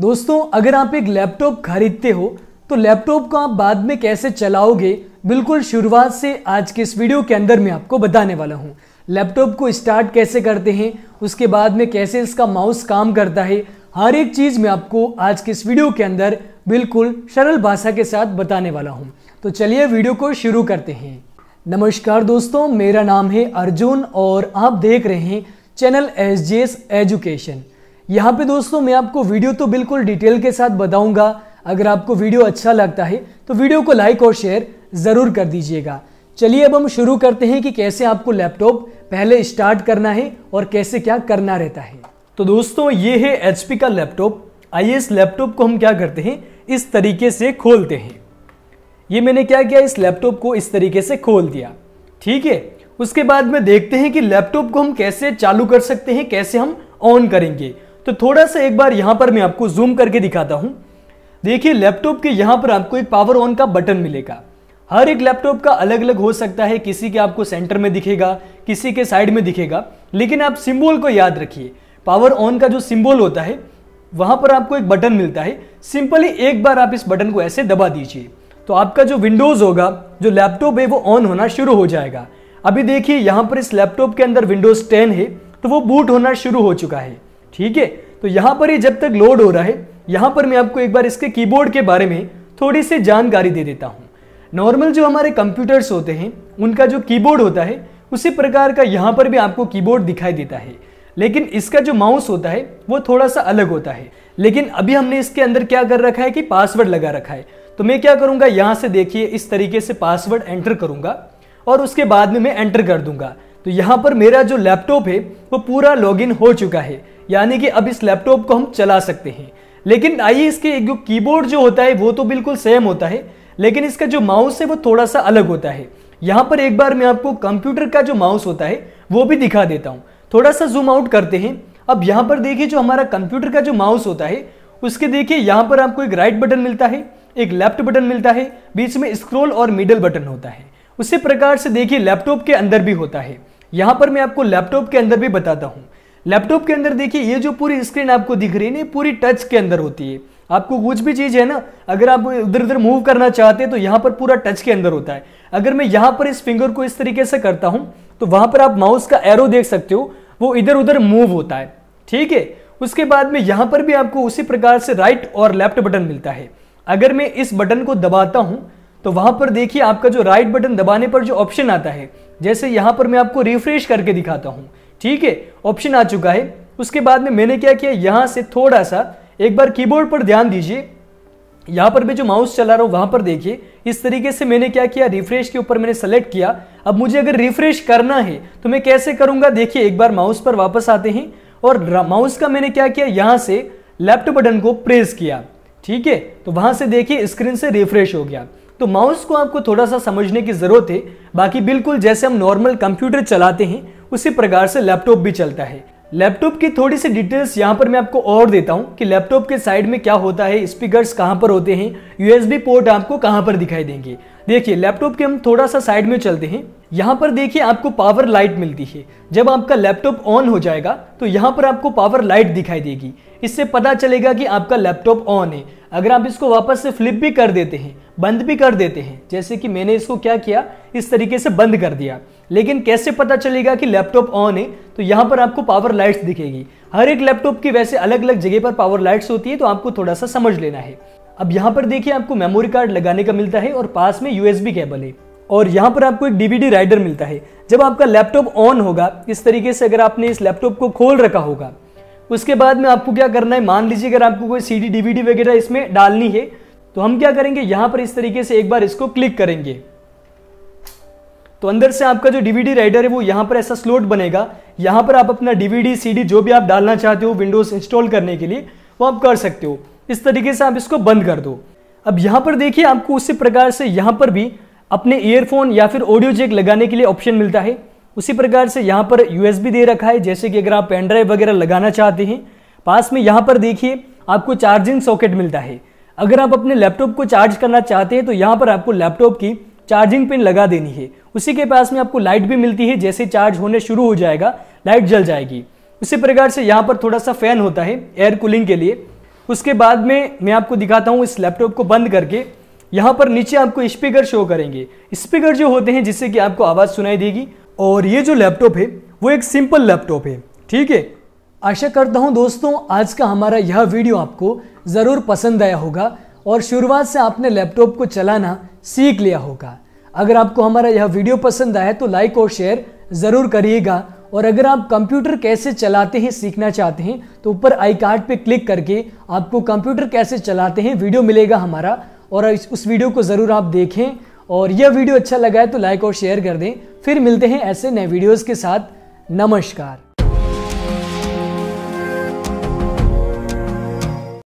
दोस्तों अगर आप एक लैपटॉप खरीदते हो तो लैपटॉप को आप बाद में कैसे चलाओगे बिल्कुल शुरुआत से आज के इस वीडियो के अंदर मैं आपको बताने वाला हूँ लैपटॉप को स्टार्ट कैसे करते हैं उसके बाद में कैसे इसका माउस काम करता है हर एक चीज़ मैं आपको आज के इस वीडियो के अंदर बिल्कुल सरल भाषा के साथ बताने वाला हूँ तो चलिए वीडियो को शुरू करते हैं नमस्कार दोस्तों मेरा नाम है अर्जुन और आप देख रहे हैं चैनल एस एजुकेशन यहाँ पे दोस्तों मैं आपको वीडियो तो बिल्कुल डिटेल के साथ बताऊंगा अगर आपको वीडियो अच्छा लगता है तो वीडियो को लाइक और शेयर ज़रूर कर दीजिएगा चलिए अब हम शुरू करते हैं कि कैसे आपको लैपटॉप पहले स्टार्ट करना है और कैसे क्या करना रहता है तो दोस्तों ये है एच का लैपटॉप आइए इस लैपटॉप को हम क्या करते हैं इस तरीके से खोलते हैं ये मैंने क्या किया इस लैपटॉप को इस तरीके से खोल दिया ठीक है उसके बाद में देखते हैं कि लैपटॉप को हम कैसे चालू कर सकते हैं कैसे हम ऑन करेंगे तो थोड़ा सा एक बार यहां पर मैं आपको जूम करके दिखाता हूं देखिए लैपटॉप के यहां पर आपको एक पावर ऑन का बटन मिलेगा हर एक लैपटॉप का अलग अलग हो सकता है किसी के आपको सेंटर में दिखेगा किसी के साइड में दिखेगा लेकिन आप सिंबल को याद रखिए पावर ऑन का जो सिंबल होता है वहां पर आपको एक बटन मिलता है सिंपली एक बार आप इस बटन को ऐसे दबा दीजिए तो आपका जो विंडोज होगा जो लैपटॉप है वो ऑन होना शुरू हो जाएगा अभी देखिए यहाँ पर इस लैपटॉप के अंदर विंडोज 10 है तो वो बूट होना शुरू हो चुका है ठीक है तो यहां पर ये जब तक लोड हो रहा है यहां पर मैं आपको एक बार इसके कीबोर्ड के बारे में थोड़ी सी जानकारी दे देता हूं नॉर्मल जो हमारे कंप्यूटर्स होते हैं उनका जो कीबोर्ड होता है उसी प्रकार का यहां पर भी आपको कीबोर्ड दिखाई देता है लेकिन इसका जो माउस होता है वो थोड़ा सा अलग होता है लेकिन अभी हमने इसके अंदर क्या कर रखा है कि पासवर्ड लगा रखा है तो मैं क्या करूंगा यहां से देखिए इस तरीके से पासवर्ड एंटर करूंगा और उसके बाद में मैं एंटर कर दूंगा तो यहाँ पर मेरा जो लैपटॉप है वो पूरा लॉगिन हो चुका है यानी कि अब इस लैपटॉप को हम चला सकते हैं लेकिन आइए इसके एक कीबोर्ड जो होता है वो तो बिल्कुल सेम होता है लेकिन इसका जो माउस है वो थोड़ा सा अलग होता है यहाँ पर एक बार मैं आपको कंप्यूटर का जो माउस होता है वो भी दिखा देता हूँ थोड़ा सा जूम आउट करते हैं अब यहाँ पर देखिए जो हमारा कंप्यूटर का जो माउस होता है उसके देखिए यहाँ पर आपको एक राइट बटन मिलता है एक लेफ्ट बटन मिलता है बीच में स्क्रोल और मिडल बटन होता है उसी प्रकार से देखिए लैपटॉप के अंदर भी होता है यहां पर मैं आपको लैपटॉप के अंदर भी बताता हूं लैपटॉप के अंदर देखिए ये जो पूरी स्क्रीन आपको दिख रही है ना पूरी टच के अंदर होती है आपको कुछ भी चीज़ है ना अगर आप उधर उधर मूव करना चाहते हैं तो यहां पर पूरा टच के अंदर होता है अगर मैं यहां पर इस फिंगर को इस तरीके से करता हूं तो वहां पर आप माउस का एरो देख सकते हो वो इधर उधर मूव होता है ठीक है उसके बाद में यहां पर भी आपको उसी प्रकार से राइट और लेफ्ट बटन मिलता है अगर मैं इस बटन को दबाता हूं तो वहां पर देखिए आपका जो राइट बटन दबाने पर जो ऑप्शन आता है जैसे यहां पर मैं आपको रिफ्रेश करके दिखाता हूं ठीक है ऑप्शन आ चुका है उसके बाद में मैंने क्या किया यहां से थोड़ा सा एक बार कीबोर्ड पर ध्यान दीजिए यहां पर मैं जो माउस चला रहा हूं वहां पर देखिए इस तरीके से मैंने क्या किया रिफ्रेश के ऊपर मैंने सेलेक्ट किया अब मुझे अगर रिफ्रेश करना है तो मैं कैसे करूंगा देखिए एक बार माउस पर वापस आते हैं और माउस का मैंने क्या किया यहां से लेफ्ट बटन को प्रेस किया ठीक है तो वहां से देखिए स्क्रीन से रिफ्रेश हो गया तो माउस को आपको थोड़ा सा समझने की ज़रूरत है बाकी बिल्कुल जैसे हम नॉर्मल कंप्यूटर चलाते हैं उसी प्रकार से लैपटॉप भी चलता है लैपटॉप की थोड़ी सी डिटेल्स यहाँ पर मैं आपको और देता हूँ कि लैपटॉप के साइड में क्या होता है स्पीकर्स कहाँ पर होते हैं यूएसबी पोर्ट आपको कहाँ पर दिखाई देंगे देखिए लैपटॉप के हम थोड़ा सा साइड में चलते हैं यहाँ पर देखिए आपको पावर लाइट मिलती है जब आपका लैपटॉप ऑन हो जाएगा तो यहाँ पर आपको पावर लाइट दिखाई देगी इससे पता चलेगा कि आपका लैपटॉप ऑन है अगर आप इसको वापस से फ्लिप भी कर देते हैं बंद भी कर देते हैं जैसे कि मैंने इसको क्या किया इस तरीके से बंद कर दिया लेकिन कैसे पता चलेगा कि लैपटॉप ऑन है तो यहाँ पर आपको पावर लाइट्स दिखेगी हर एक लैपटॉप की वैसे अलग अलग जगह पर पावर लाइट्स होती है तो आपको थोड़ा सा समझ लेना है अब यहाँ पर देखिए आपको मेमोरी कार्ड लगाने का मिलता है और पास में यूएसबी केबल है और यहाँ पर आपको एक डीवीडी राइडर मिलता है जब आपका लैपटॉप ऑन होगा इस तरीके से अगर आपने इस लैपटॉप को खोल रखा होगा उसके बाद में आपको क्या करना है मान लीजिए अगर आपको कोई सी डी वगैरह इसमें डालनी है तो हम क्या करेंगे यहाँ पर इस तरीके से एक बार इसको क्लिक करेंगे तो अंदर से आपका जो डीवीडी राइडर है वो यहाँ पर ऐसा स्लोट बनेगा यहाँ पर आप अपना डीवीडी सीडी जो भी आप डालना चाहते हो विंडोज इंस्टॉल करने के लिए वो आप कर सकते हो इस तरीके से आप इसको बंद कर दो अब यहाँ पर देखिए आपको उसी प्रकार से यहाँ पर भी अपने ईयरफोन या फिर ऑडियो जेक लगाने के लिए ऑप्शन मिलता है उसी प्रकार से यहाँ पर यूएसबी दे रखा है जैसे कि अगर आप पेन ड्राइव वगैरह लगाना चाहते हैं पास में यहाँ पर देखिए आपको चार्जिंग सॉकेट मिलता है अगर आप अपने लैपटॉप को चार्ज करना चाहते हैं तो यहाँ पर आपको लैपटॉप की चार्जिंग पिन लगा देनी है उसी के पास में आपको लाइट भी मिलती है जैसे चार्ज होने शुरू हो जाएगा लाइट जल जाएगी उसी प्रकार से यहाँ पर थोड़ा सा फैन होता है एयर कूलिंग के लिए उसके बाद में मैं आपको दिखाता हूँ इस लैपटॉप को बंद करके यहाँ पर नीचे आपको स्पीकर शो करेंगे स्पीकर जो होते हैं जिससे कि आपको आवाज़ सुनाई देगी और ये जो लैपटॉप है वो एक सिंपल लैपटॉप है ठीक है आशा करता हूँ दोस्तों आज का हमारा यह वीडियो आपको ज़रूर पसंद आया होगा और शुरुआत से आपने लैपटॉप को चलाना सीख लिया होगा अगर आपको हमारा यह वीडियो पसंद आया तो लाइक और शेयर ज़रूर करिएगा और अगर आप कंप्यूटर कैसे चलाते हैं सीखना चाहते हैं तो ऊपर आई कार्ड पर क्लिक करके आपको कंप्यूटर कैसे चलाते हैं वीडियो मिलेगा हमारा और उस वीडियो को ज़रूर आप देखें और यह वीडियो अच्छा लगा है तो लाइक और शेयर कर दें फिर मिलते हैं ऐसे नए वीडियोज़ के साथ नमस्कार